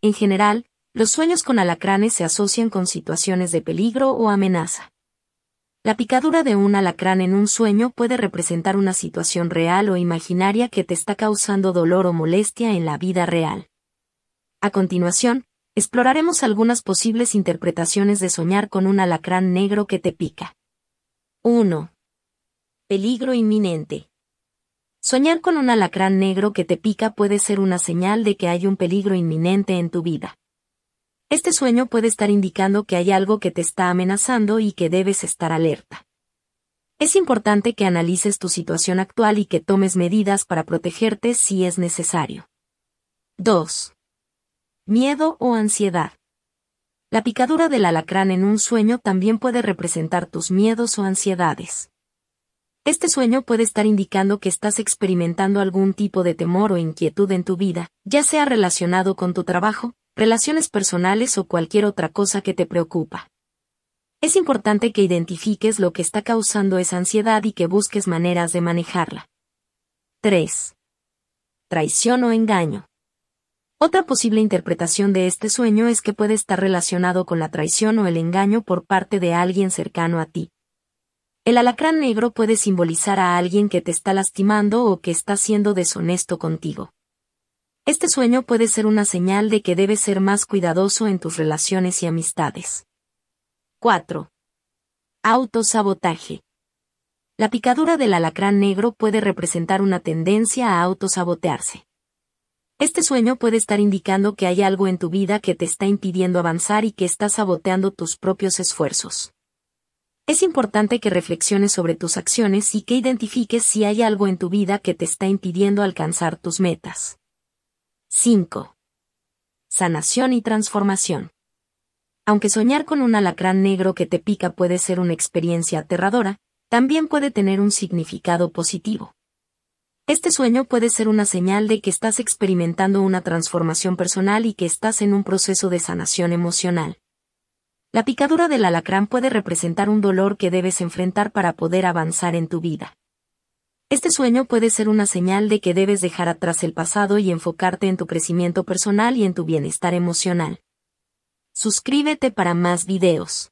En general, los sueños con alacranes se asocian con situaciones de peligro o amenaza. La picadura de un alacrán en un sueño puede representar una situación real o imaginaria que te está causando dolor o molestia en la vida real. A continuación, exploraremos algunas posibles interpretaciones de soñar con un alacrán negro que te pica. 1. Peligro inminente. Soñar con un alacrán negro que te pica puede ser una señal de que hay un peligro inminente en tu vida. Este sueño puede estar indicando que hay algo que te está amenazando y que debes estar alerta. Es importante que analices tu situación actual y que tomes medidas para protegerte si es necesario. 2. Miedo o ansiedad. La picadura del alacrán en un sueño también puede representar tus miedos o ansiedades. Este sueño puede estar indicando que estás experimentando algún tipo de temor o inquietud en tu vida, ya sea relacionado con tu trabajo, relaciones personales o cualquier otra cosa que te preocupa. Es importante que identifiques lo que está causando esa ansiedad y que busques maneras de manejarla. 3. Traición o engaño. Otra posible interpretación de este sueño es que puede estar relacionado con la traición o el engaño por parte de alguien cercano a ti, el alacrán negro puede simbolizar a alguien que te está lastimando o que está siendo deshonesto contigo. Este sueño puede ser una señal de que debes ser más cuidadoso en tus relaciones y amistades. 4. Autosabotaje. La picadura del alacrán negro puede representar una tendencia a autosabotearse. Este sueño puede estar indicando que hay algo en tu vida que te está impidiendo avanzar y que está saboteando tus propios esfuerzos. Es importante que reflexiones sobre tus acciones y que identifiques si hay algo en tu vida que te está impidiendo alcanzar tus metas. 5. Sanación y transformación. Aunque soñar con un alacrán negro que te pica puede ser una experiencia aterradora, también puede tener un significado positivo. Este sueño puede ser una señal de que estás experimentando una transformación personal y que estás en un proceso de sanación emocional. La picadura del alacrán puede representar un dolor que debes enfrentar para poder avanzar en tu vida. Este sueño puede ser una señal de que debes dejar atrás el pasado y enfocarte en tu crecimiento personal y en tu bienestar emocional. Suscríbete para más videos.